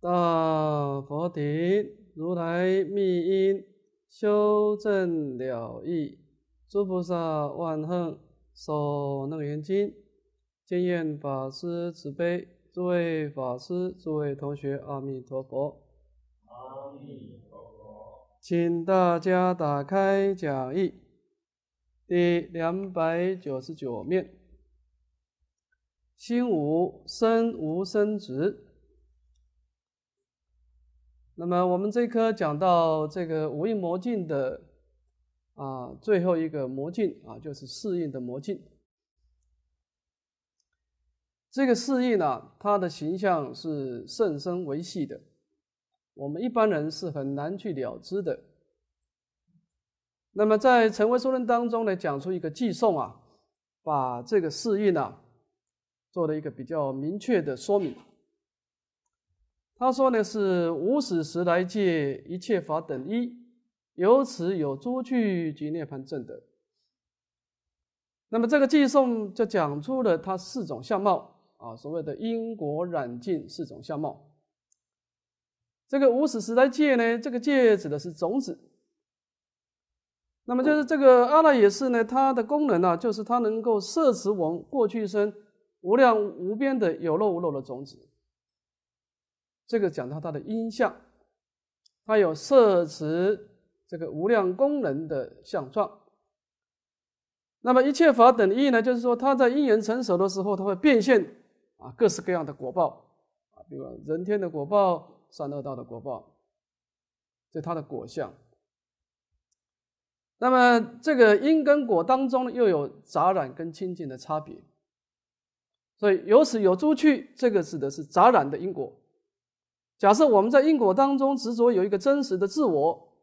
大佛顶如来密因修正了义，诸菩萨万恨，受楞严经，见院法师慈悲，诸位法师、诸位同学，阿弥陀佛！阿弥陀佛！请大家打开讲义，第两百九十九面。心无生，无生执。那么我们这课讲到这个五印魔镜的啊，最后一个魔镜啊，就是四印的魔镜。这个四印呢，它的形象是甚深维系的，我们一般人是很难去了知的。那么在成为书论当中呢，讲出一个寄送啊，把这个四印呢，做了一个比较明确的说明。他说呢是无始时来界一切法等一，由此有诸趣及涅盘证等。那么这个偈颂就讲出了他四种相貌啊，所谓的因果染尽四种相貌。这个无始时来界呢，这个界指的是种子。那么就是这个阿赖耶识呢，它的功能啊，就是它能够摄持我们过去生无量无边的有漏无漏的种子。这个讲到它的音相，它有色、持这个无量功能的相状。那么一切法等义呢，就是说它在因缘成熟的时候，它会变现啊各式各样的果报啊，比如人天的果报、三恶道的果报，这它的果相。那么这个因跟果当中又有杂染跟清净的差别，所以有始有终去，这个指的是杂染的因果。假设我们在因果当中执着有一个真实的自我，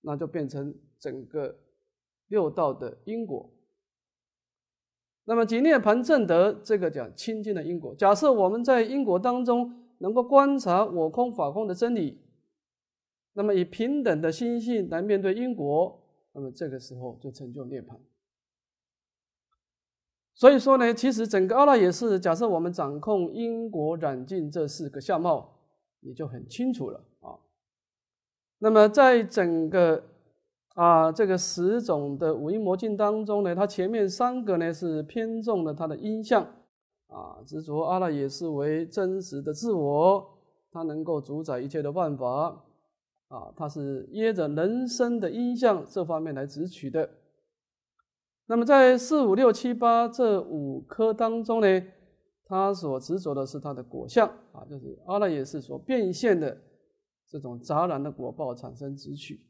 那就变成整个六道的因果。那么，即涅盘正得这个讲清净的因果。假设我们在因果当中能够观察我空法空的真理，那么以平等的心性来面对因果，那么这个时候就成就涅盘。所以说呢，其实整个阿赖耶是假设我们掌控因果染净这四个相貌。你就很清楚了啊。那么，在整个啊这个十种的五音魔镜当中呢，它前面三个呢是偏重了它的音相啊，执着阿赖也是为真实的自我，它能够主宰一切的万法啊，它是依着人生的音相这方面来执取的。那么，在四五六七八这五科当中呢。他所执着的是他的果相啊，就是阿赖耶识所变现的这种杂然的果报产生执取。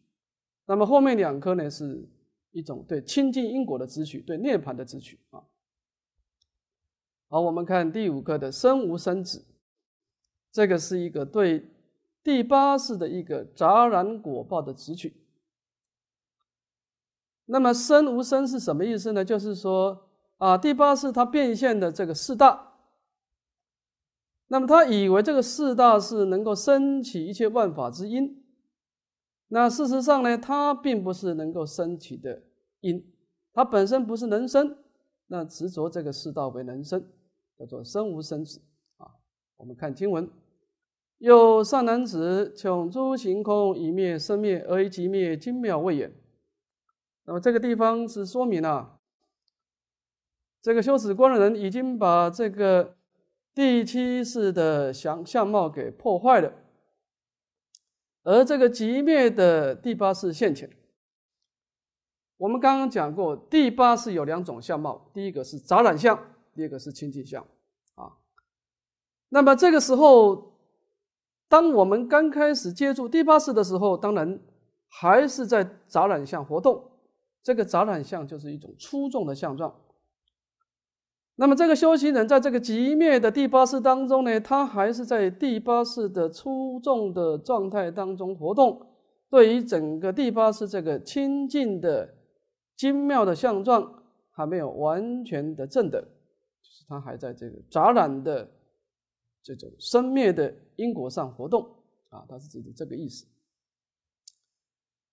那么后面两颗呢，是一种对清净因果的执取，对涅盘的执取啊。好，我们看第五个的生无生子，这个是一个对第八世的一个杂然果报的执取。那么生无生是什么意思呢？就是说啊，第八世它变现的这个四大。那么他以为这个四大是能够升起一切万法之因，那事实上呢，它并不是能够升起的因，它本身不是能生，那执着这个四大为能生，叫做生无生子啊。我们看经文，有善男子，穷诸行空，以灭生灭而即灭，精妙未也。那么这个地方是说明了，这个修持观的人已经把这个。第七世的相相貌给破坏了，而这个极灭的第八世现前。我们刚刚讲过，第八世有两种相貌，第一个是杂染相，第二个是清净相啊。那么这个时候，当我们刚开始接触第八世的时候，当然还是在杂染相活动。这个杂染相就是一种粗重的相状。那么，这个修行人在这个极灭的第八世当中呢，他还是在第八世的出众的状态当中活动。对于整个第八世这个清净的精妙的相状，还没有完全的证的，就是他还在这个杂染的这种生灭的因果上活动。啊，他是指的这个意思。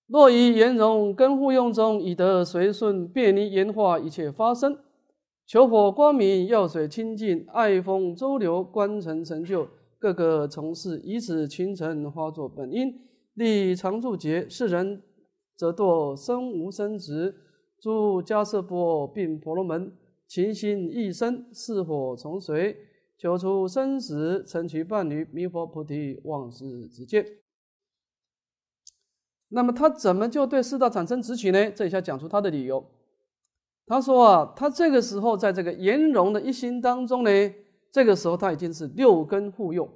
若以言融根护用中，以得随顺便利演化一切发生。求火光明，药水清净，爱风周流，官尘成就，各个从事，以此勤成，化作本因，立常住劫。世人则堕生无生执，诸迦瑟波，并婆罗门情心一生，是火从随，求出生时，成其伴侣，弥佛菩提，忘世之见。那么他怎么就对四大产生执取呢？这下讲出他的理由。他说啊，他这个时候在这个颜容的一心当中呢，这个时候他已经是六根护佑，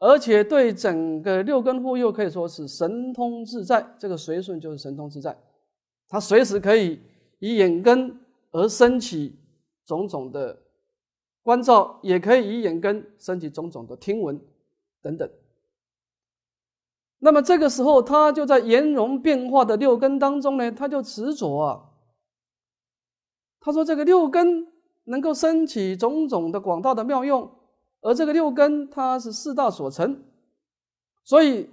而且对整个六根护佑可以说是神通自在。这个随顺就是神通自在，他随时可以以眼根而升起种种的关照，也可以以眼根升起种种的听闻等等。那么这个时候，他就在颜容变化的六根当中呢，他就执着。啊。他说：“这个六根能够升起种种的广大的妙用，而这个六根它是四大所成，所以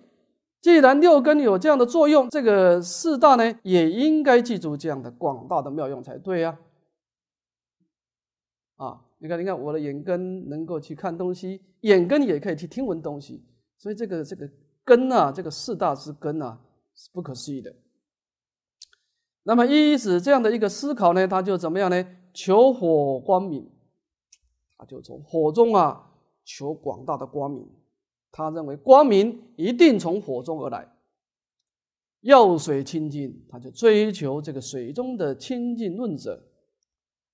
既然六根有这样的作用，这个四大呢也应该记住这样的广大的妙用才对呀。”啊，你看，你看，我的眼根能够去看东西，眼根也可以去听闻东西，所以这个这个根啊，这个四大之根啊，是不可思议的。那么，一是这样的一个思考呢，他就怎么样呢？求火光明，他就从火中啊求广大的光明。他认为光明一定从火中而来。药水清净，他就追求这个水中的清净论者。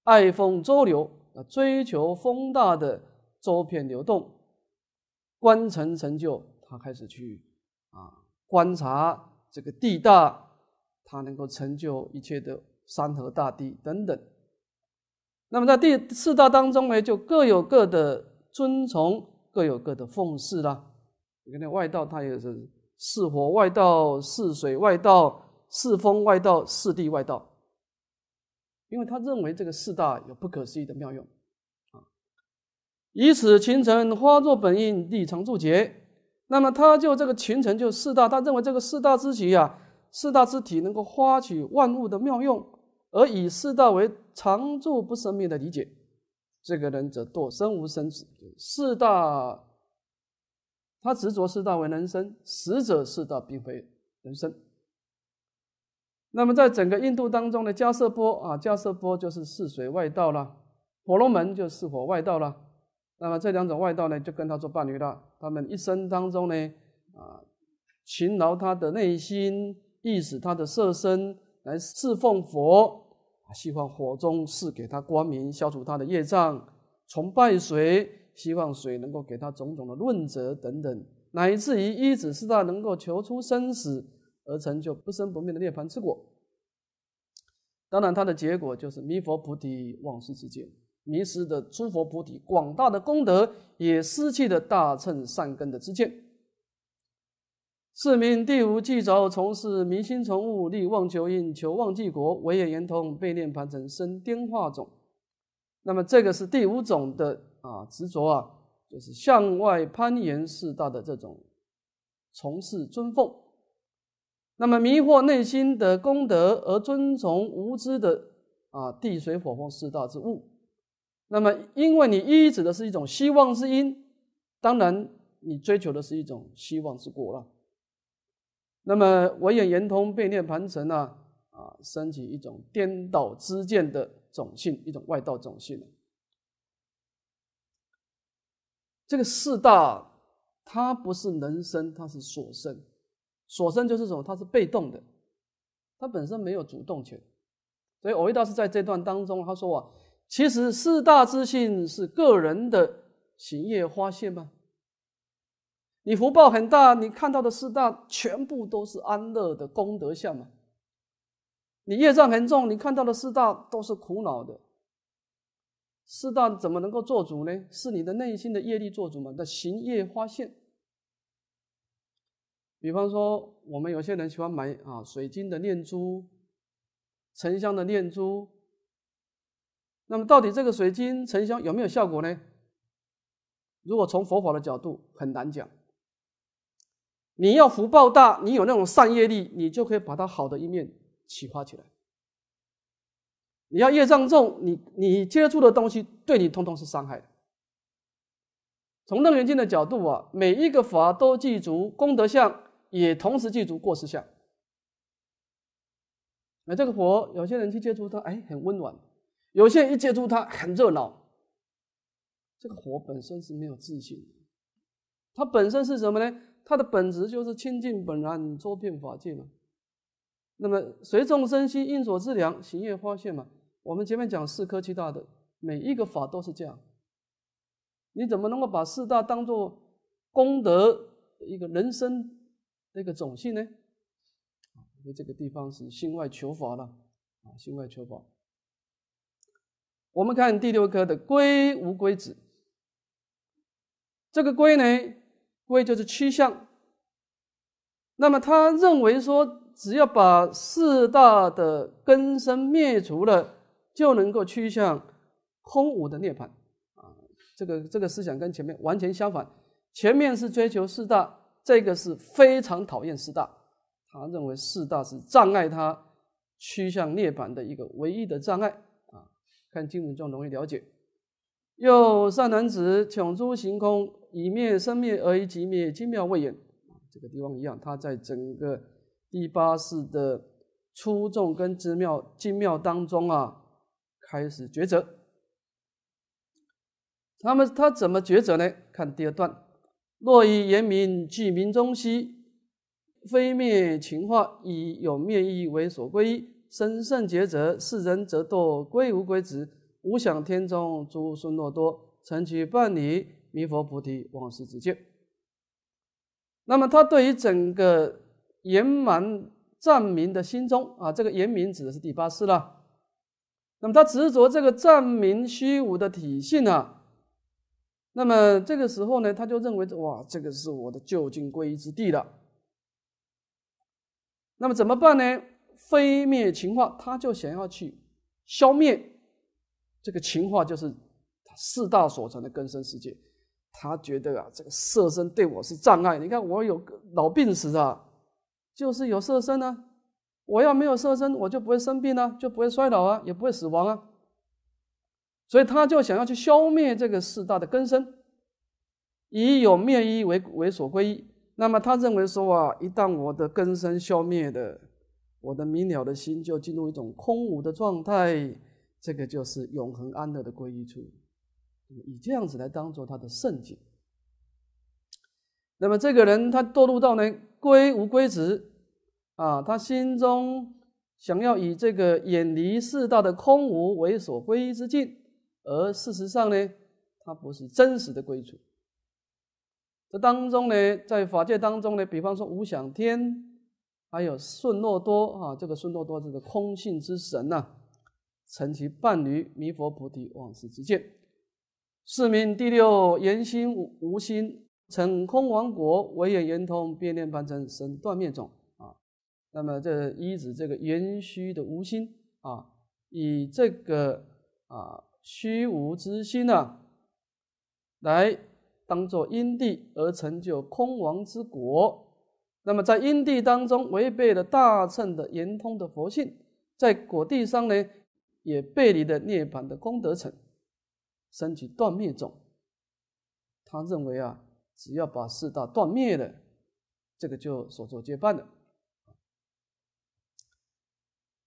爱风周流啊，追求风大的周遍流动。观城成就，他开始去啊观察这个地大。它能够成就一切的山河大地等等。那么在第四大当中呢，就各有各的尊崇，各有各的奉事啦。你看外道，它也是四火外道、四水外道、四风外道、四地外道。因为他认为这个四大有不可思议的妙用啊，以此形成花作本应，立成助节。那么他就这个群臣就四大，他认为这个四大之劫啊。四大之体能够花取万物的妙用，而以四大为常住不生灭的理解，这个人则堕生无生死。四大。他执着四大为人生，实则四大并非人生。那么，在整个印度当中呢，迦瑟波啊，迦瑟波就是四水外道了；婆罗门就是火外道了。那么这两种外道呢，就跟他做伴侣了。他们一生当中呢，啊，勤劳他的内心。意使他的色身来侍奉佛，希望火中赐给他光明，消除他的业障；崇拜水，希望水能够给他种种的润泽等等，乃至于一止四大，能够求出生死，而成就不生不灭的涅槃之果。当然，他的结果就是弥佛菩提妄世之见，迷失的诸佛菩提广大的功德，也失去的大乘善根的之见。是名第五计着，从事民心从物，立妄求，应，求妄计国。唯也言通被念盘成生颠化种。那么，这个是第五种的啊执着啊，就是向外攀岩四大的这种从事尊奉。那么，迷惑内心的功德而遵从无知的啊地水火风四大之物。那么，因为你一指的是一种希望之因，当然你追求的是一种希望之果了。那么我也缘通被涅盘成呢，啊，升起一种颠倒之见的种性，一种外道种性。这个四大，它不是能生，它是所生，所生就是什么？它是被动的，它本身没有主动权。所以，我遇大师在这段当中他说啊，其实四大之性是个人的行业发现吗？你福报很大，你看到的四大全部都是安乐的功德相嘛。你业障很重，你看到的四大都是苦恼的。四大怎么能够做主呢？是你的内心的业力做主嘛？那行业发现。比方说，我们有些人喜欢买啊水晶的念珠、沉香的念珠。那么到底这个水晶、沉香有没有效果呢？如果从佛法的角度很难讲。你要福报大，你有那种善业力，你就可以把它好的一面启发起来。你要业障重，你你接触的东西对你通通是伤害的。从严经的角度啊，每一个法都记住功德相，也同时记住过失相。那这个佛，有些人去接触他，哎，很温暖；有些人一接触他，很热闹。这个火本身是没有自信，它本身是什么呢？它的本质就是清净本然周遍法界嘛。那么随众生心应所自量，行业发现嘛。我们前面讲四科七大，的每一个法都是这样。你怎么能够把四大当做功德一个人生的一个种性呢？啊，因这个地方是心外求法了啊，心外求法。我们看第六科的归无归子，这个归呢？位就是趋向，那么他认为说，只要把四大的根生灭除了，就能够趋向空无的涅槃啊。这个这个思想跟前面完全相反，前面是追求四大，这个是非常讨厌四大。他认为四大是障碍他趋向涅槃的一个唯一的障碍啊。看经文中容易了解。又善男子，穷诸行空，以灭生灭而以即灭，精妙未远。这个地方一样，他在整个第八世的出众跟之妙精妙当中啊，开始抉择。那么他怎么抉择呢？看第二段：若以言明，即明中西，非灭情话，以有灭义为所归。生胜抉择，是人则堕，归无归子。无想天中诸孙诺多成其伴离弥佛菩提往世之见。那么他对于整个圆满战民的心中啊，这个严明指的是第八世了。那么他执着这个战民虚无的体系呢？那么这个时候呢，他就认为哇，这个是我的就近归依之地了。那么怎么办呢？非灭情化，他就想要去消灭。这个情话就是四大所成的根生世界，他觉得啊，这个色身对我是障碍。你看，我有老病死啊，就是有色身啊。我要没有色身，我就不会生病啊，就不会衰老啊，也不会死亡啊。所以他就想要去消灭这个四大的根生，以有灭一为为所归一。那么他认为说啊，一旦我的根生消灭的，我的明了的心就进入一种空无的状态。这个就是永恒安乐的归依处，以这样子来当做他的圣境。那么这个人他堕入到呢归无归止啊，他心中想要以这个远离世道的空无为所归依之境，而事实上呢，他不是真实的归处。这当中呢，在法界当中呢，比方说无想天，还有顺诺多啊，这个顺诺多这个空性之神呐。成其伴侣，弥佛菩提往事之见，是名第六言心无心，成空王国，唯演圆通，变念般成就断灭种啊。那么这一指这个言虚的无心啊，以这个啊虚无之心呢，来当做因地而成就空王之果。那么在因地当中违背了大乘的圆通的佛性，在果地上呢。也背离了涅槃的功德层，升起断灭种。他认为啊，只要把四大断灭了，这个就所作皆办了。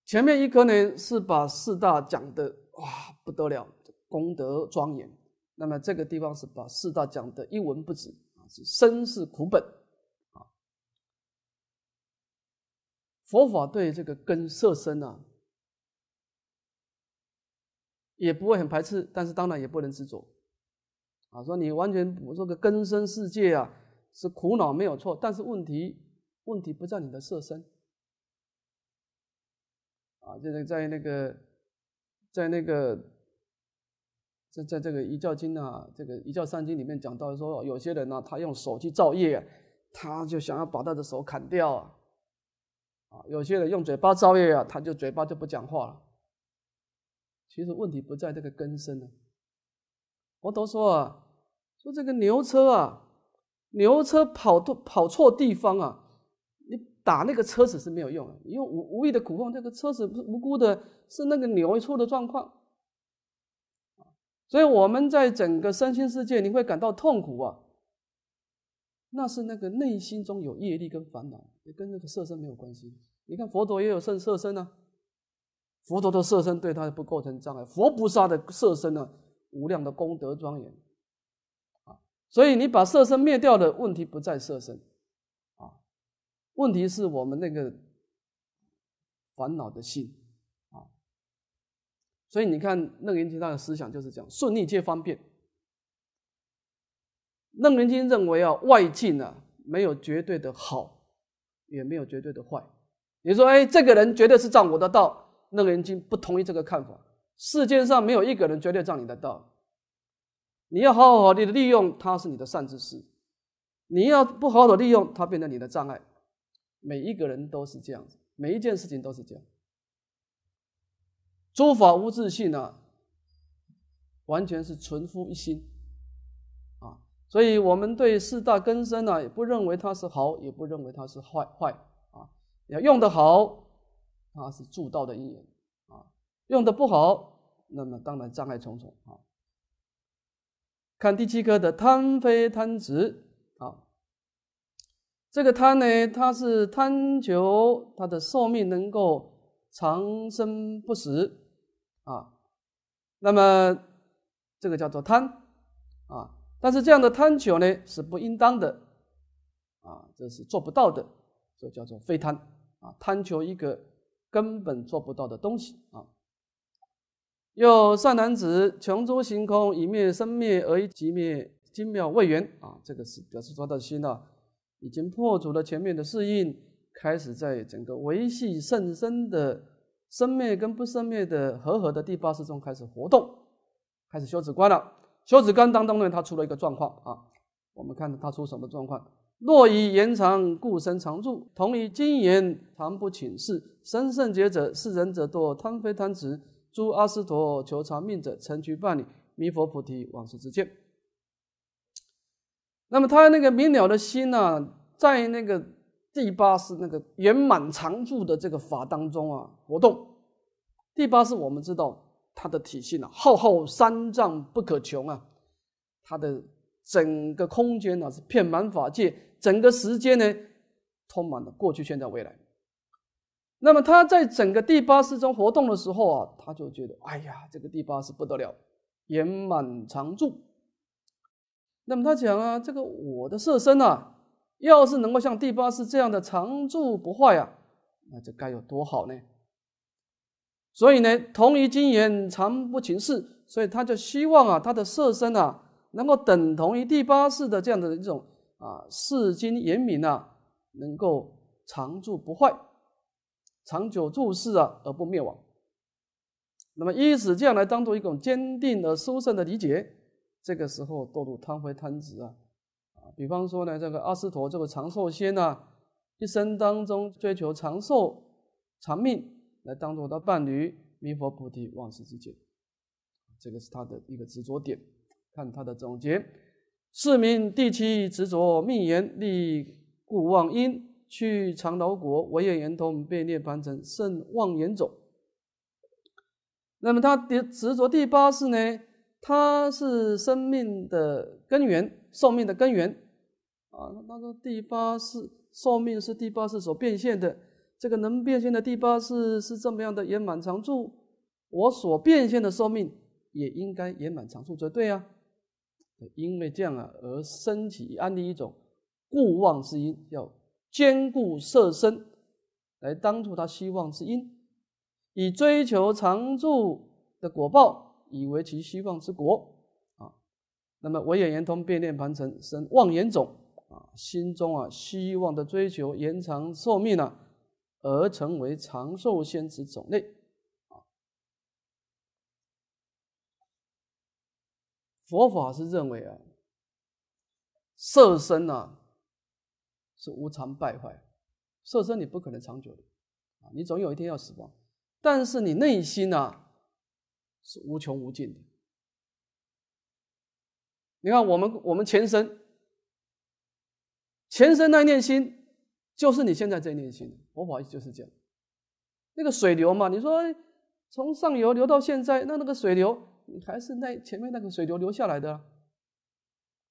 前面一科呢是把四大讲的哇不得了，功德庄严。那么这个地方是把四大讲的一文不值啊，是身是苦本啊。佛法对这个根色身啊也不会很排斥，但是当然也不能执着，啊，说你完全我这个根生世界啊是苦恼没有错，但是问题问题不在你的色身，啊，就在在那个在那个在在这个一教经啊，这个一教三经里面讲到说，有些人呢他用手去造业，他就想要把他的手砍掉，啊，有些人用嘴巴造业啊，他就嘴巴就不讲话了。其实问题不在这个根深呢。佛陀说啊，说这个牛车啊，牛车跑错跑错地方啊，你打那个车子是没有用的，你无无意的苦痛，这个车子无辜的是那个牛出的状况。所以我们在整个身心世界，你会感到痛苦啊，那是那个内心中有业力跟烦恼，跟那个色身没有关系。你看佛陀也有生色身呢。佛陀的色身对他不构成障碍，佛菩萨的色身呢，无量的功德庄严啊。所以你把色身灭掉的问题不在色身啊，问题是我们那个烦恼的心啊。所以你看，楞严经他的思想就是讲顺逆皆方便。楞严经认为啊，外境呢没有绝对的好，也没有绝对的坏。你说，哎，这个人绝对是障我的道。那个人经不同意这个看法。世界上没有一个人绝对占你的道。你要好好的利用它，是你的善知识；你要不好的利用，它变成你的障碍。每一个人都是这样子，每一件事情都是这样。诸法无自性啊，完全是存乎一心啊。所以，我们对四大根身呢，也不认为它是好，也不认为它是坏坏啊。要用得好。它是助道的因缘啊，用的不好，那么当然障碍重重啊。看第七个的贪非贪执啊，这个贪呢，它是贪求它的寿命能够长生不死啊，那么这个叫做贪啊，但是这样的贪求呢是不应当的啊，这是做不到的，这叫做非贪啊，贪求一个。根本做不到的东西啊！又善男子，穷诸行空，以灭生灭而以即灭，精妙未圆啊！这个是表示他的心呢，已经破除了前面的适应，开始在整个维系甚深的生灭跟不生灭的和合的第八识中开始活动，开始修止观了。修止观当中呢，他出了一个状况啊，我们看他出什么状况。若以言常故生常住，同以经言常不请示。身圣洁者，是人者多贪非贪执，诸阿斯陀求长命者，成具伴侣。弥佛菩提，往世之见。那么他那个明了的心呢，在那个第八世那个圆满常住的这个法当中啊，活动。第八世我们知道它的体系呢，浩浩三藏不可穷啊，它的整个空间呢是遍满法界。整个时间呢，充满了过去、现在、未来。那么他在整个第八世中活动的时候啊，他就觉得，哎呀，这个第八世不得了，圆满常住。那么他讲啊，这个我的色身啊，要是能够像第八世这样的常住不坏呀，那这该有多好呢？所以呢，同于经言常不勤事，所以他就希望啊，他的色身啊，能够等同于第八世的这样的一种。啊，世经严明啊，能够长住不坏，长久住世啊而不灭亡。那么以此这样来当做一种坚定而殊胜的理解，这个时候堕入贪灰贪执啊，啊，比方说呢，这个阿斯陀这个长寿仙呢，一生当中追求长寿长命来当做他的伴侣，弥陀菩提往世之间，这个是他的一个执着点。看他的总结。四名第七执着命缘立故妄因去长倒国唯也圆通被涅槃成圣妄言种。那么他的执着第八是呢？它是生命的根源，寿命的根源啊。他说第八世寿命是第八世所变现的，这个能变现的第八世是这么样的，圆满长住。我所变现的寿命也应该圆满长住，这对呀。因为这样啊，而升起安的一种固望之因，要坚固色身来当住他希望之因，以追求常住的果报，以为其希望之果啊。那么我也圆通变念盘成生妄言种啊，心中啊希望的追求延长寿命呢，而成为长寿仙子种类。佛法是认为啊，色身呐是无常败坏，色身你不可能长久的啊，你总有一天要死亡。但是你内心呢是无穷无尽的。你看我们我们前身，前身那念心就是你现在这念心，佛法就是这样，那个水流嘛，你说从上游流到现在，那那个水流。你还是那前面那个水流流下来的，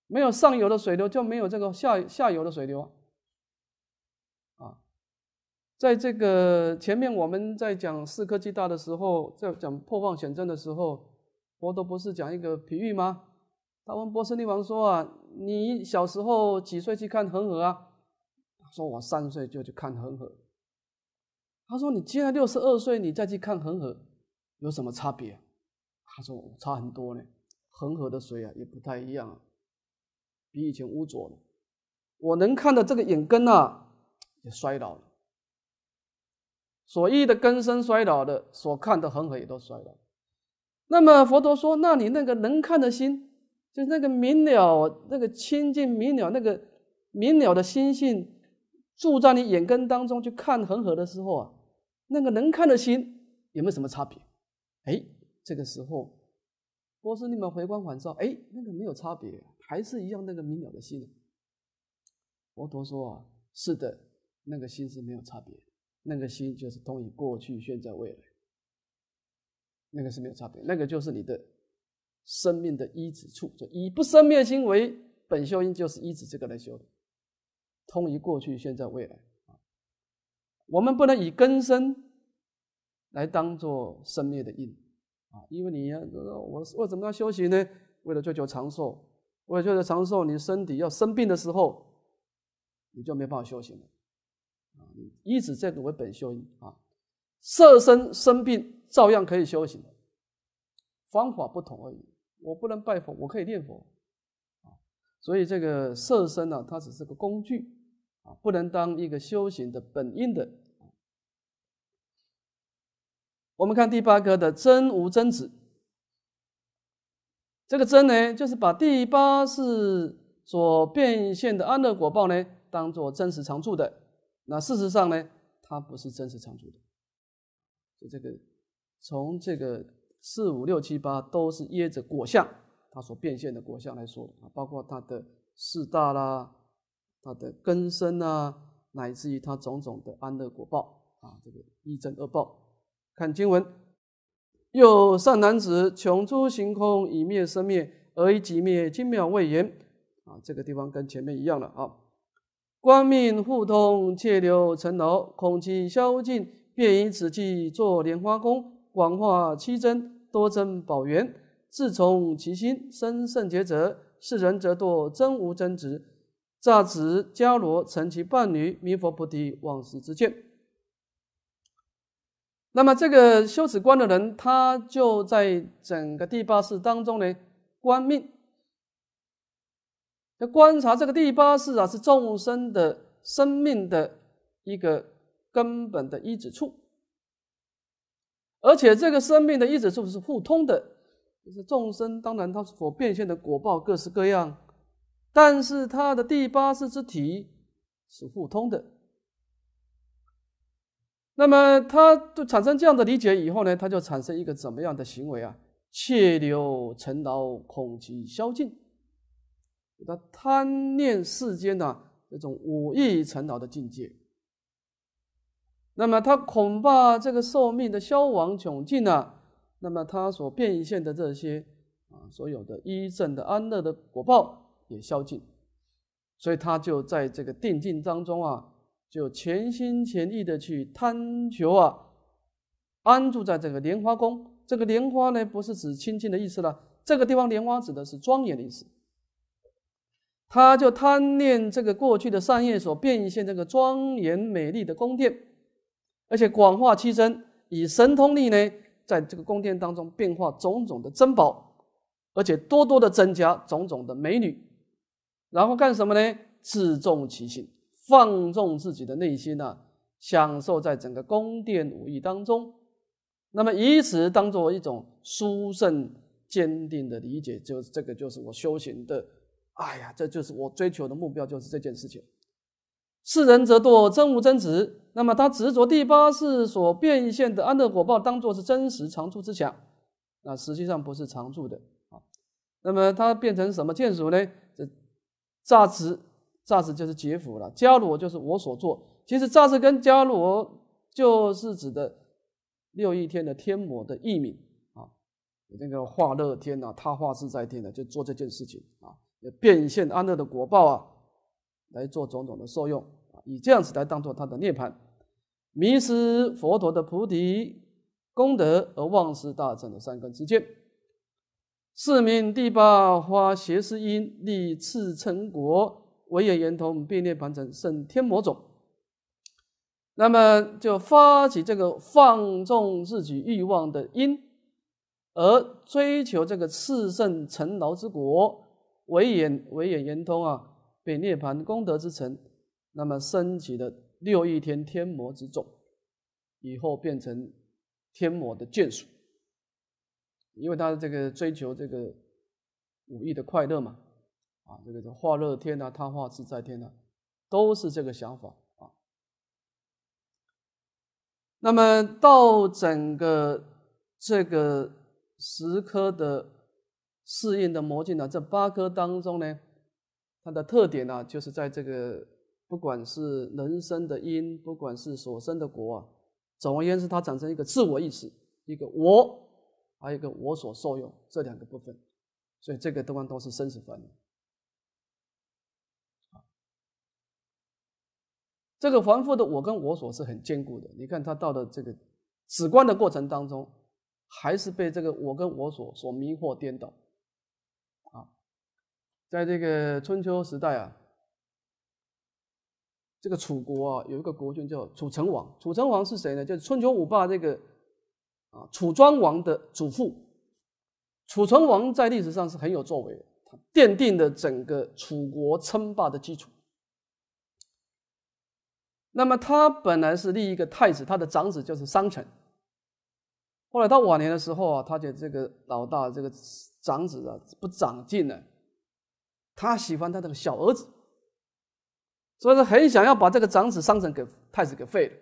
没有上游的水流就没有这个下下游的水流啊！在这个前面我们在讲四科俱大的时候，在讲破妄显阵的时候，佛陀不是讲一个比喻吗？他问波斯匿王说啊，你小时候几岁去看恒河啊？他说我三岁就去看恒河。他说你现在六十二岁，你再去看恒河有什么差别？他说差很多呢，恒河的水啊也不太一样，比以前污浊了。我能看到这个眼根啊也衰老了，所依的根身衰老的，所看的恒河也都衰老。那么佛陀说，那你那个能看的心，就是那个明了、那个清净明了、那个明了的心性，住在你眼根当中去看恒河的时候啊，那个能看的心有没有什么差别？哎。这个时候，波斯尼们回光返照，哎，那个没有差别，还是一样那个明了的心。佛陀说啊，是的，那个心是没有差别，那个心就是通于过去、现在、未来，那个是没有差别，那个就是你的生命的依止处，就以不生灭心为本修因，就是依止这个来修的，通于过去、现在、未来。我们不能以根生来当做生灭的因。啊，因为你要我为什么要休息呢？为了追求长寿，为了追求长寿，你身体要生病的时候，你就没办法修行了。啊，依此这个为本修因啊，色身生病照样可以修行方法不同而已。我不能拜佛，我可以念佛。啊，所以这个色身呢，它只是个工具，啊，不能当一个修行的本因的。我们看第八个的真无真子，这个真呢，就是把第八世所变现的安乐果报呢，当做真实常住的。那事实上呢，它不是真实常住的。就这个，从这个四五六七八都是椰着果相，它所变现的果相来说啊，包括它的四大啦，它的根深啊，乃至于它种种的安乐果报啊，这个一真二报。看经文，又善男子穷诸行空以灭生灭，而以己灭精妙未言。啊，这个地方跟前面一样了啊。光命互通，切流成楼，空气消尽，便以此气作莲花宫，广化七真多真宝源。自从其心生圣洁者，是人则堕真无真执，诈执迦罗成其伴侣，弥佛菩提往事之见。那么这个修此观的人，他就在整个第八识当中呢观命。要观察这个第八世啊，是众生的生命的一个根本的依止处，而且这个生命的依止处是互通的，就是众生当然他所变现的果报各式各样，但是他的第八世之体是互通的。那么，他就产生这样的理解以后呢，他就产生一个怎么样的行为啊？窃留尘劳，恐其消尽，他贪恋世间的这种五欲尘劳的境界。那么，他恐怕这个寿命的消亡窘境啊？那么他所变现的这些啊，所有的医正的安乐的果报也消尽，所以他就在这个定境当中啊。就全心全意的去贪求啊，安住在这个莲花宫。这个莲花呢，不是指清净的意思了。这个地方莲花指的是庄严的意思。他就贪恋这个过去的善业所变现这个庄严美丽的宫殿，而且广化七珍，以神通力呢，在这个宫殿当中变化种种的珍宝，而且多多的增加种种的美女。然后干什么呢？自重其性。放纵自己的内心呢，享受在整个宫殿舞艺当中，那么以此当做一种殊胜坚定的理解，就是这个就是我修行的，哎呀，这就是我追求的目标，就是这件事情。世人则堕真无真执，那么他执着第八世所变现的安乐果报，当做是真实常住之想，那实际上不是常住的啊。那么他变成什么见属呢？这诈值炸子就是劫福了，迦罗就是我所做。其实炸子跟迦罗就是指的六翼天的天魔的异名啊，那个化乐天啊，他化自在天啊，就做这件事情啊，变现安乐的果报啊，来做种种的受用啊，以这样子来当做他的涅槃，迷失佛陀的菩提功德而忘失大乘的三根之见。是名第八花邪思因立次成果。唯也圆通被涅盘成圣天魔种，那么就发起这个放纵自己欲望的因，而追求这个四圣成劳之果。唯也唯也圆通啊，被涅盘功德之成，那么升起的六翼天天魔之种，以后变成天魔的眷属，因为他这个追求这个五艺的快乐嘛。啊，这个叫化热天呐，他化自在天呐，都是这个想法啊。那么到整个这个十科的适应的魔镜呢，这八科当中呢，它的特点呢，就是在这个不管是人生的因，不管是所生的果啊，总而言之，它产生一个自我意识，一个我，还有一个我所受用这两个部分，所以这个都方都是生死分离。这个凡夫的我跟我所是很坚固的，你看他到的这个史官的过程当中，还是被这个我跟我所所迷惑颠倒，啊，在这个春秋时代啊，这个楚国啊有一个国君叫楚成王，楚成王是谁呢？就是春秋五霸这个啊楚庄王的祖父，楚成王在历史上是很有作为的，奠定了整个楚国称霸的基础。那么他本来是立一个太子，他的长子就是商臣。后来到晚年的时候啊，他就这个老大这个长子啊不长进了，他喜欢他的小儿子，所以说很想要把这个长子商臣给太子给废了。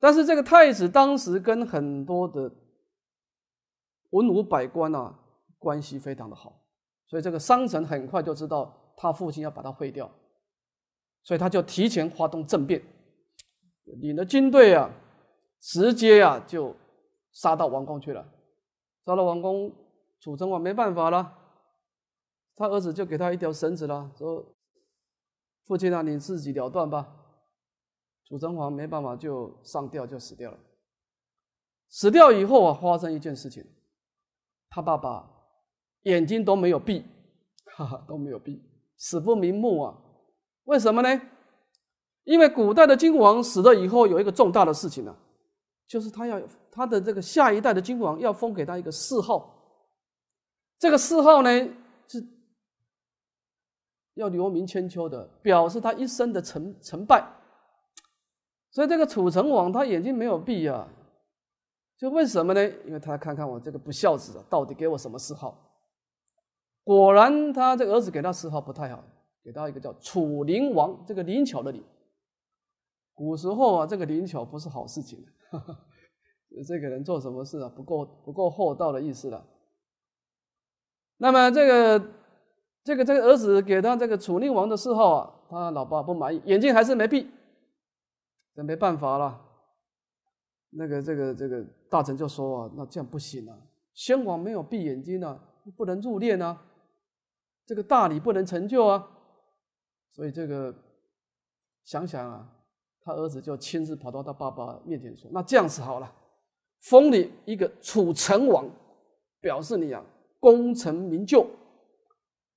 但是这个太子当时跟很多的文武百官啊关系非常的好，所以这个商臣很快就知道他父亲要把他废掉。所以他就提前发动政变，领的军队啊，直接啊就杀到王宫去了。杀到王宫，楚成王没办法了，他儿子就给他一条绳子了，说：“父亲啊，你自己了断吧。”楚成王没办法，就上吊就死掉了。死掉以后啊，发生一件事情，他爸爸眼睛都没有闭，哈哈都没有闭，死不瞑目啊。为什么呢？因为古代的君王死了以后，有一个重大的事情啊，就是他要他的这个下一代的君王要封给他一个谥号。这个谥号呢，是要留名千秋的，表示他一生的成成败。所以这个楚成王他眼睛没有闭啊，就为什么呢？因为他看看我这个不孝子啊、到底给我什么谥号。果然，他这个儿子给他谥号不太好。给他一个叫楚灵王，这个灵巧的灵。古时候啊，这个灵巧不是好事情。这个人做什么事啊，不够不够厚道的意思了。那么这个这个这个儿子给他这个楚灵王的谥号啊，他老爸不满意，眼睛还是没闭。那没办法了。那个这个这个大臣就说啊，那这样不行啊，先王没有闭眼睛啊，不能入殓啊，这个大礼不能成就啊。所以这个想想啊，他儿子就亲自跑到他爸爸面前说：“那这样子好了，封你一个楚成王，表示你啊功成名就。”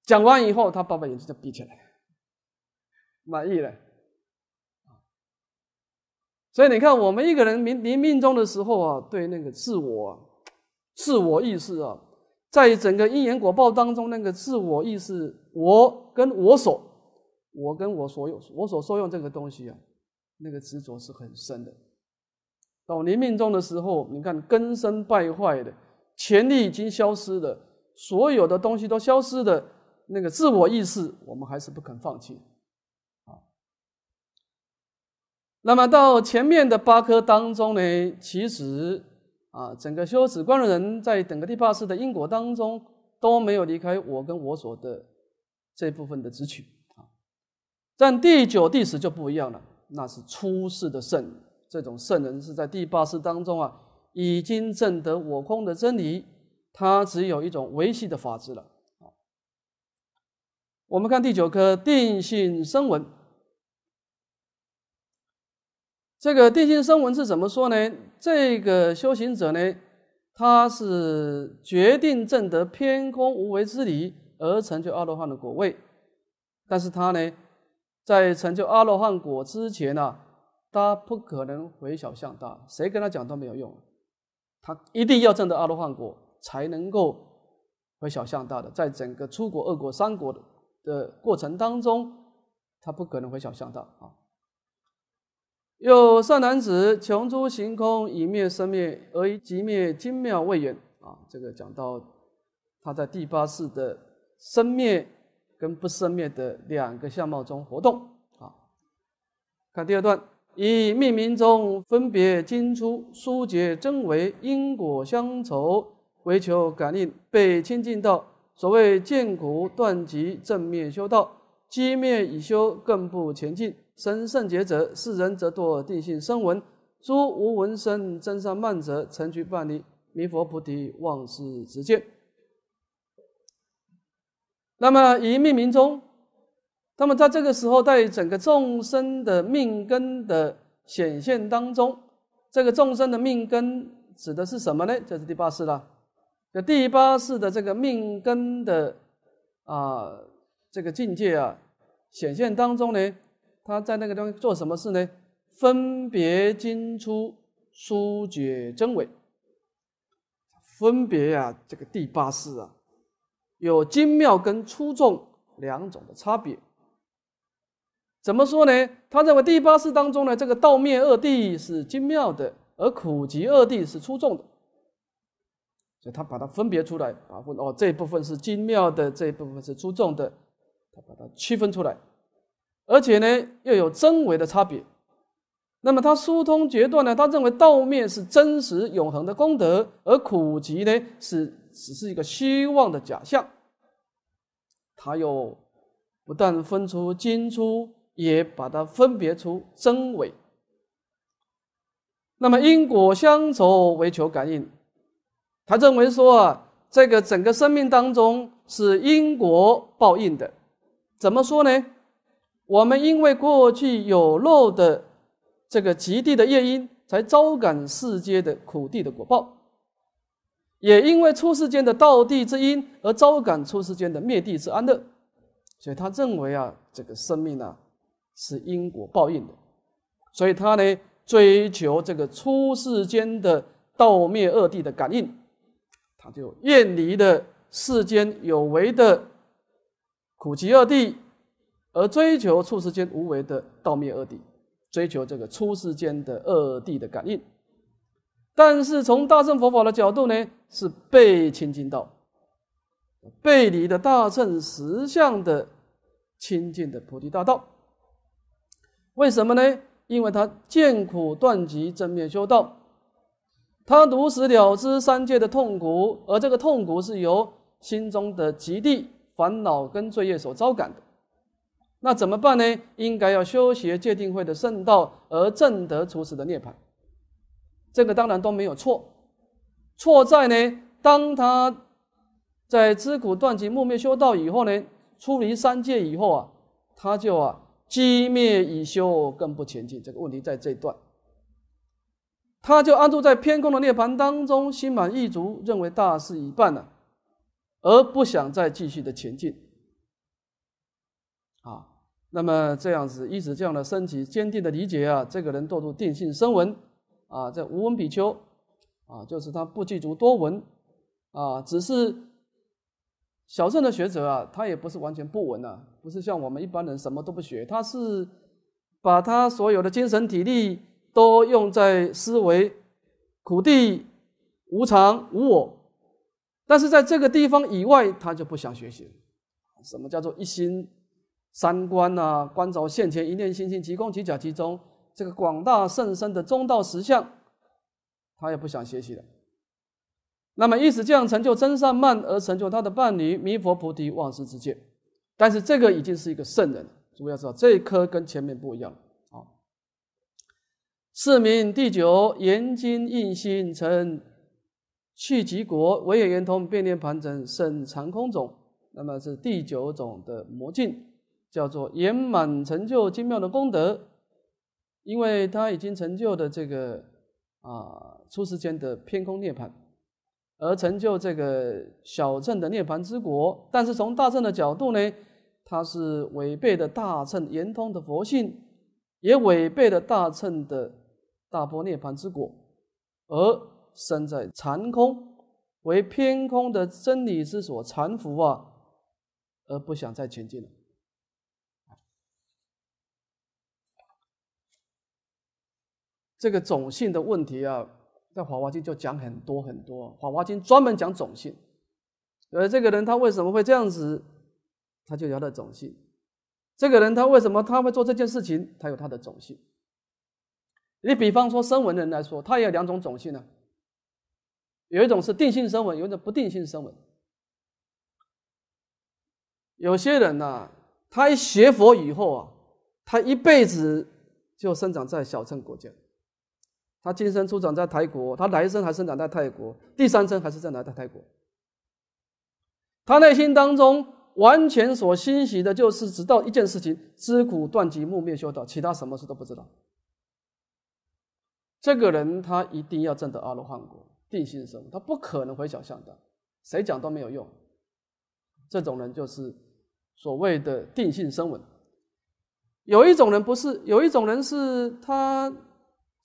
讲完以后，他爸爸眼睛就闭起来，满意了。所以你看，我们一个人命临命中的时候啊，对那个自我、自我意识啊，在整个因缘果报当中，那个自我意识，我跟我所。我跟我所有我所受用这个东西啊，那个执着是很深的。到临命终的时候，你看根深败坏的，潜力已经消失的，所有的东西都消失的，那个自我意识，我们还是不肯放弃啊。那么到前面的八科当中呢，其实啊，整个修止观的人在整个第八世的因果当中都没有离开我跟我所的这部分的执取。占第九、第十就不一样了，那是出世的圣，这种圣人是在第八世当中啊，已经证得我空的真理，他只有一种维系的法子了。我们看第九颗定性声闻，这个定性声闻是怎么说呢？这个修行者呢，他是决定证得偏空无为之理而成就阿罗汉的果位，但是他呢。在成就阿罗汉果之前呢，他不可能回小向大，谁跟他讲都没有用，他一定要证得阿罗汉果才能够回小向大的。在整个出国二国三国的的过程当中，他不可能回小向大啊。又善男子，穷诸行空以灭生灭，而即灭精妙未远啊。这个讲到他在第八世的生灭。跟不生灭的两个相貌中活动啊。看第二段，以命名中分别经出疏解真伪因果相酬，为求感应被清净道。所谓见苦断集，正面修道，积灭已修，更不前进。神圣劫者，世人则堕定性生闻，诸无闻生增上慢者，成局半离弥佛菩提妄事之见。那么以命名中，那么在这个时候，在整个众生的命根的显现当中，这个众生的命根指的是什么呢？这是第八世了。这第八世的这个命根的啊，这个境界啊，显现当中呢，他在那个地方做什么事呢？分别经出疏解真伪。分别呀，这个第八世啊。有精妙跟出众两种的差别，怎么说呢？他认为第八世当中呢，这个道灭二谛是精妙的，而苦集二谛是出众的，所以他把它分别出来，把分哦这一部分是精妙的，这一部分是出众的，他把它区分出来，而且呢又有真伪的差别。那么他疏通决断呢，他认为道灭是真实永恒的功德，而苦集呢是只是一个虚妄的假象。他又不断分出金出，也把它分别出真伪。那么因果相酬为求感应，他认为说啊，这个整个生命当中是因果报应的。怎么说呢？我们因为过去有漏的这个极地的业因，才招感世界的苦地的果报。也因为出世间的道地之因而招感出世间的灭地之安乐，所以他认为啊，这个生命啊是因果报应的，所以他呢追求这个出世间的道灭二地的感应，他就远离的世间有为的苦集二地，而追求出世间无为的道灭二地，追求这个出世间的二地的感应。但是从大乘佛法的角度呢，是背清净道、背离的大乘实相的清净的菩提大道。为什么呢？因为他见苦断集正念修道，他如实了知三界的痛苦，而这个痛苦是由心中的极地烦恼跟罪业所招感的。那怎么办呢？应该要修习戒定慧的圣道，而正得出世的涅槃。这个当然都没有错，错在呢，当他，在知苦断集灭灭修道以后呢，出离三界以后啊，他就啊，寂灭已修，更不前进。这个问题在这一段，他就安住在偏空的涅盘当中，心满意足，认为大事已办了，而不想再继续的前进。啊，那么这样子，一直这样的升起坚定的理解啊，这个人堕入定性声闻。啊，这无闻比丘，啊，就是他不记足多闻，啊，只是小镇的学者啊，他也不是完全不闻啊，不是像我们一般人什么都不学，他是把他所有的精神体力都用在思维苦地无常、无我，但是在这个地方以外，他就不想学习什么叫做一心三观啊？观照现前一念心性，即空即假即中。这个广大甚深的中道实相，他也不想学习的。那么思这降成就真善曼，而成就他的伴侣弥佛菩提妄识之戒。但是这个已经是一个圣人，诸位要知道，这一颗跟前面不一样啊。四名第九，严金印心成去极国，唯愿圆通变念盘整胜长空种。那么是第九种的魔境，叫做圆满成就精妙的功德。因为他已经成就的这个啊初世间的偏空涅槃，而成就这个小乘的涅槃之果，但是从大乘的角度呢，他是违背的大乘圆通的佛性，也违背的大乘的大波涅槃之果，而生在禅空，为偏空的真理之所缠缚啊，而不想再前进了。这个种姓的问题啊，在《法华经》就讲很多很多，《法华经》专门讲种姓。呃，这个人他为什么会这样子？他就聊到种姓。这个人他为什么他会做这件事情？他有他的种姓。你比方说声闻人来说，他也有两种种姓呢。有一种是定性声闻，有一种不定性声闻。有些人呢，他一学佛以后啊，他一辈子就生长在小乘国家。他今生出长在泰国，他来生还生长在泰国，第三生还是在哪？在泰国。他内心当中完全所欣喜的就是知道一件事情：知苦断集木灭修道，其他什么事都不知道。这个人他一定要证得阿罗汉果，定性生。他不可能回小象的，谁讲都没有用。这种人就是所谓的定性生稳。有一种人不是，有一种人是他。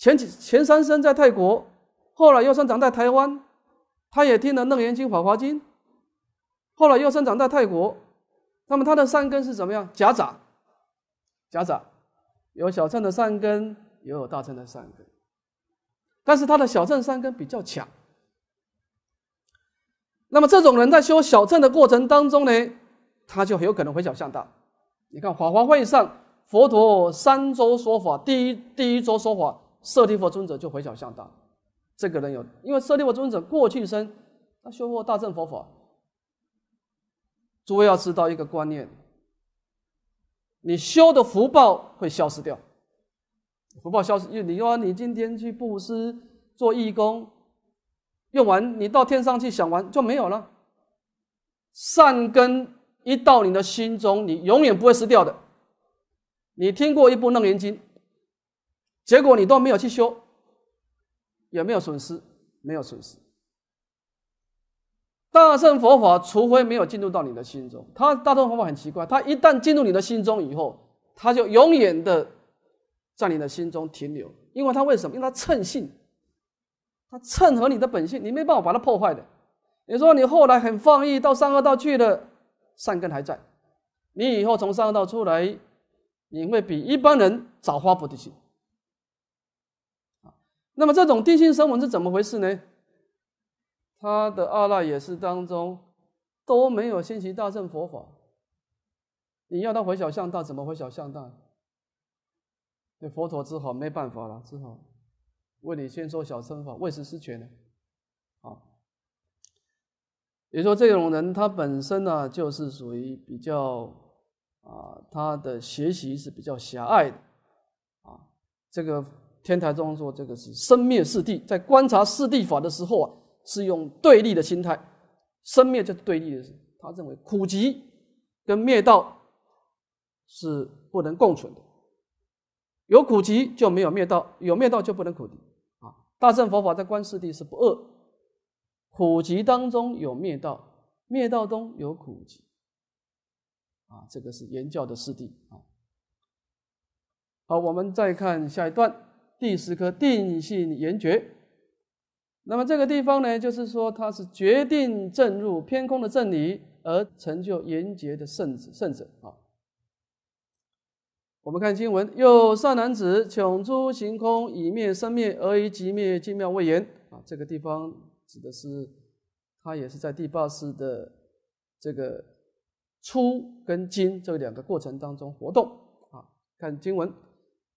前几前三生在泰国，后来又生长在台湾，他也听了《楞严经》《法华经》，后来又生长在泰国，那么他的善根是怎么样夹杂，夹杂，有小乘的善根，也有大乘的善根，但是他的小乘善根比较强。那么这种人在修小乘的过程当中呢，他就很有可能会小向大。你看法华会上佛陀三周说法，第一第一周说法。舍利佛尊者就回小向大，这个人有，因为舍利佛尊者过去生，他修过大正佛法，诸位要知道一个观念，你修的福报会消失掉，福报消失，你说你今天去布施做义工，用完你到天上去想完就没有了，善根一到你的心中，你永远不会失掉的。你听过一部《楞严经》？结果你都没有去修，也没有损失，没有损失。大乘佛法除非没有进入到你的心中，它大乘佛法很奇怪，它一旦进入你的心中以后，它就永远的在你的心中停留，因为它为什么？因为它称性，它称合你的本性，你没办法把它破坏的。你说你后来很放逸到三恶道去了，善根还在，你以后从三恶道出来，你会比一般人早发菩提心。那么这种定性声闻是怎么回事呢？他的二赖也是当中都没有修行大乘佛法，你要他回小向大怎么回小向大？那佛陀只好没办法了，只好为你先说小乘法，为时失权呢。啊，也就说这种人，他本身呢就是属于比较啊，他的学习是比较狭隘的啊，这个。天台宗说这个是生灭四谛，在观察四谛法的时候啊，是用对立的心态，生灭就是对立的。他认为苦集跟灭道是不能共存的，有苦集就没有灭道，有灭道就不能苦集啊。大乘佛法在观四谛是不二，苦集当中有灭道，灭道中有苦集啊。这个是言教的四谛啊。好，我们再看下一段。第十颗定性圆觉。那么这个地方呢，就是说它是决定证入偏空的正理，而成就圆觉的圣子圣者啊。我们看经文，又善男子，穷诸行空以灭生灭，而以即灭尽妙未言啊。这个地方指的是，他也是在第八世的这个出跟经这两个过程当中活动啊。看经文。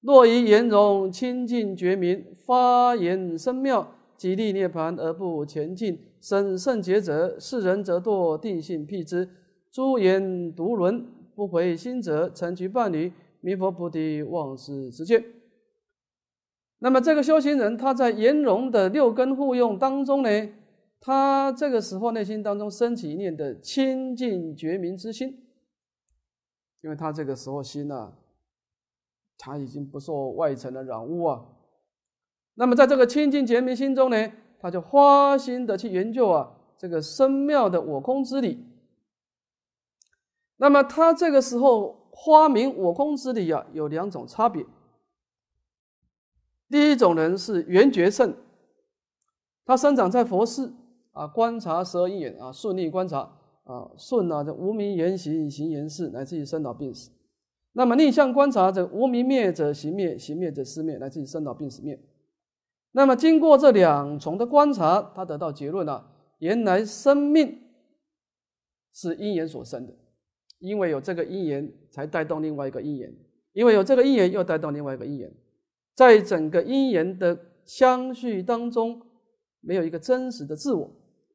若于言融清净觉明，发言深妙，即立涅盘而不前进；审慎抉择，世人则堕定性辟之。诸言独轮不回心者，成其伴侣，弥佛菩提往事之见。那么，这个修行人他在言融的六根互用当中呢，他这个时候内心当中升起一念的清净觉明之心，因为他这个时候心呢。他已经不受外尘的染污啊，那么在这个清净觉明心中呢，他就花心的去研究啊这个深妙的我空之理。那么他这个时候发明我空之理啊，有两种差别。第一种人是圆觉圣，他生长在佛寺啊，观察十二因缘啊，顺利观察啊顺啊这无名缘行，行缘事，乃至于生老病死。那么逆向观察，这无明灭者行灭，行灭者思灭，来自于生老病死灭。那么经过这两重的观察，他得到结论了：原来生命是因缘所生的，因为有这个因缘才带动另外一个因缘，因为有这个因缘又带动另外一个因缘。在整个因缘的相续当中，没有一个真实的自我，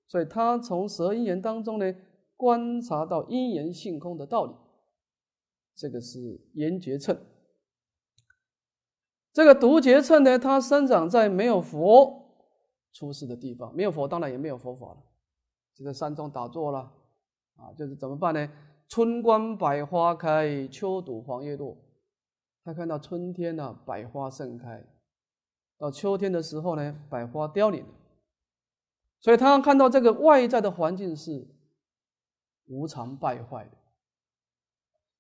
所以他从十二因缘当中呢，观察到因缘性空的道理。这个是岩结秤。这个毒劫秤呢，它生长在没有佛出世的地方，没有佛，当然也没有佛法了。就在山中打坐了，啊，就是怎么办呢？春光百花开，秋睹黄叶落。他看到春天呢，百花盛开；到秋天的时候呢，百花凋零。所以他看到这个外在的环境是无常败坏的。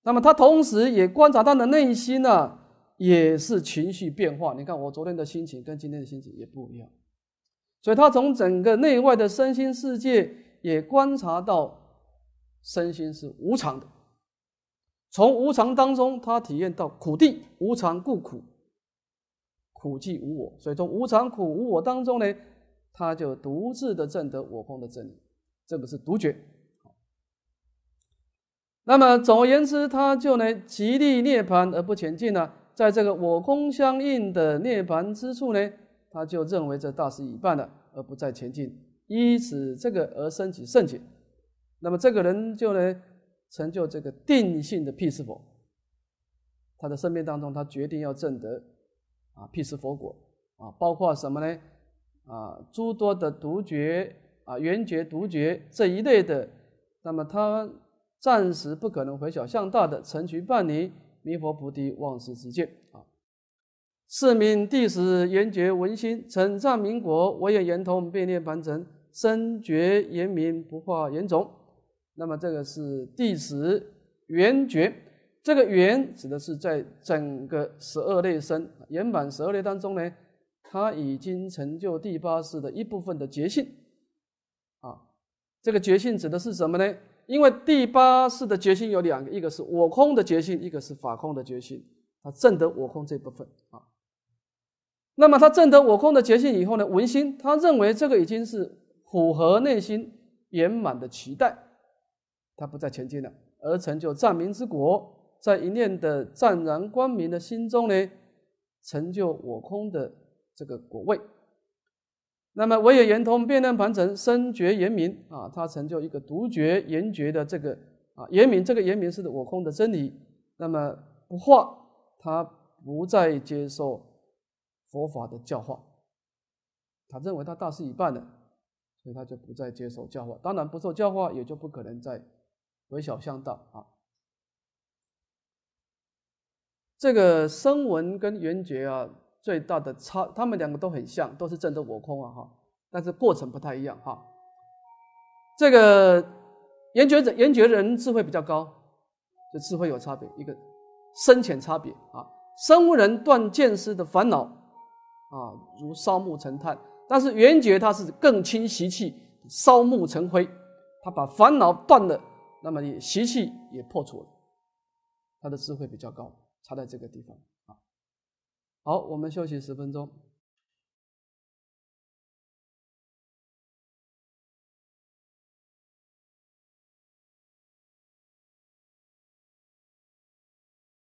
那么他同时也观察他的内心呢，也是情绪变化。你看我昨天的心情跟今天的心情也不一样，所以他从整个内外的身心世界也观察到，身心是无常的。从无常当中，他体验到苦地无常故苦，苦即无我。所以从无常苦无我当中呢，他就独自的证得我空的真理，这个是独觉。那么，总而言之，他就呢，极力涅盘而不前进呢。在这个我空相应的涅盘之处呢，他就认为这大事已办了，而不再前进。依此这个而升起圣解，那么这个人就能成就这个定性的辟世佛。他的生命当中，他决定要证得啊辟世佛果啊，包括什么呢？啊，诸多的独觉啊，圆觉独觉这一类的，那么他。暂时不可能回小向大的成趣半尼弥佛菩提忘世之见啊！是名弟子圆觉文心，成上民国我也圆通遍涅凡尘，深觉延明不化圆种。那么这个是弟子圆觉，这个圆指的是在整个十二类生圆满十二类当中呢，他已经成就第八世的一部分的觉性啊。这个觉性指的是什么呢？因为第八世的觉性有两个，一个是我空的觉性，一个是法空的觉性。他证得我空这部分啊，那么他证得我空的觉性以后呢，文心他认为这个已经是符合内心圆满的期待，他不再前进了，而成就藏民之国，在一念的湛然光明的心中呢，成就我空的这个果位。那么唯有圆通辩论盘成生觉圆明啊，他成就一个独觉圆觉的这个啊圆明，这个圆明是我空的真理。那么不化，他不再接受佛法的教化，他认为他大事已办了，所以他就不再接受教化。当然，不受教化也就不可能再为小向道啊。这个声闻跟缘觉啊。最大的差，他们两个都很像，都是正得我空啊哈，但是过程不太一样哈。这个严爵者、圆觉人智慧比较高，就智慧有差别，一个深浅差别啊。生物人断见识的烦恼啊，如烧木成炭；但是圆觉他是更轻习气，烧木成灰，他把烦恼断了，那么也习气也破除了，他的智慧比较高，差在这个地方。好，我们休息十分钟。